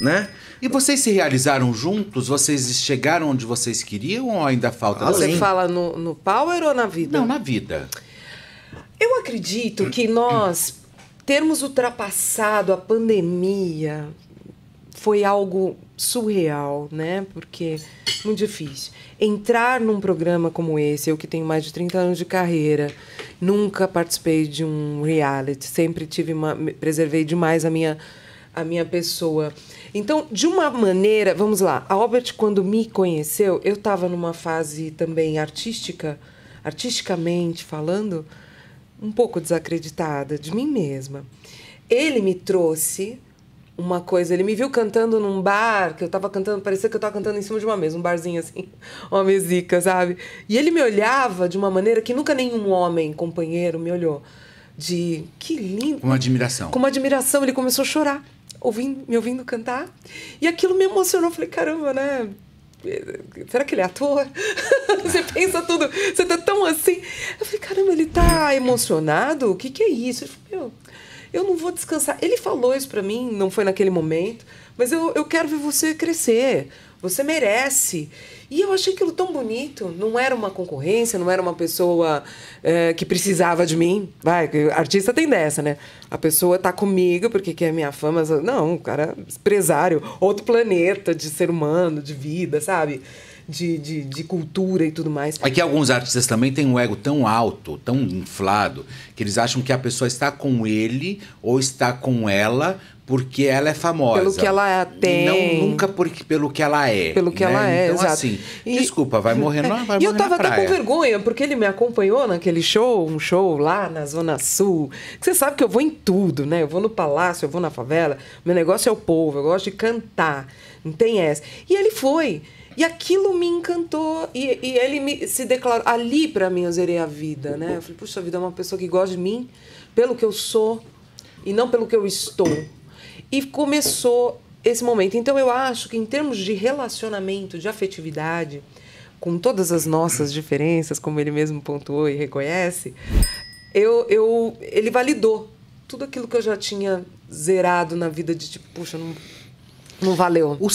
né? E vocês se realizaram juntos? Vocês chegaram onde vocês queriam ou ainda falta? Além? Você fala no, no Power ou na vida? Não, na vida. Eu acredito que nós termos ultrapassado a pandemia foi algo surreal, né? Porque muito difícil. Entrar num programa como esse, eu que tenho mais de 30 anos de carreira, nunca participei de um reality, sempre tive uma, preservei demais a minha a minha pessoa. Então, de uma maneira, vamos lá, a Albert, quando me conheceu, eu estava numa fase também artística, artisticamente falando, um pouco desacreditada de mim mesma. Ele me trouxe uma coisa, ele me viu cantando num bar, que eu estava cantando, parecia que eu estava cantando em cima de uma mesa, um barzinho assim, uma mesica, sabe? E ele me olhava de uma maneira que nunca nenhum homem, companheiro, me olhou. De que lindo. Com admiração. Com uma admiração, ele começou a chorar ouvindo, me ouvindo cantar. E aquilo me emocionou. Falei, caramba, né? Será que ele é ator? você pensa tudo, você tá tão assim. Eu falei, caramba, ele tá emocionado? O que, que é isso? Ele falou, meu, eu não vou descansar. Ele falou isso para mim, não foi naquele momento, mas eu, eu quero ver você crescer. Você merece. E eu achei aquilo tão bonito. Não era uma concorrência, não era uma pessoa é, que precisava de mim. Vai, artista tem dessa, né? A pessoa tá comigo porque quer minha fama. Não, o cara é empresário, outro planeta de ser humano, de vida, sabe? De, de, de, cultura e tudo mais. É que alguns artistas também têm um ego tão alto, tão inflado, que eles acham que a pessoa está com ele ou está com ela porque ela é famosa. Pelo que ela tem. Não nunca porque, pelo que ela é. Pelo que né? ela é, então, exato. Assim, e... desculpa, vai morrer, na praia E eu tava até com vergonha, porque ele me acompanhou naquele show, um show lá na Zona Sul. Você sabe que eu vou em tudo, né? Eu vou no palácio, eu vou na favela. Meu negócio é o povo, eu gosto de cantar. Não tem essa. E ele foi. E aquilo me encantou. E, e ele me, se declarou. Ali, para mim, eu zerei a vida, né? Eu falei, puxa vida, é uma pessoa que gosta de mim pelo que eu sou e não pelo que eu estou. E começou esse momento. Então eu acho que em termos de relacionamento, de afetividade, com todas as nossas diferenças, como ele mesmo pontuou e reconhece, eu, eu ele validou tudo aquilo que eu já tinha zerado na vida de tipo, puxa, não, não valeu. O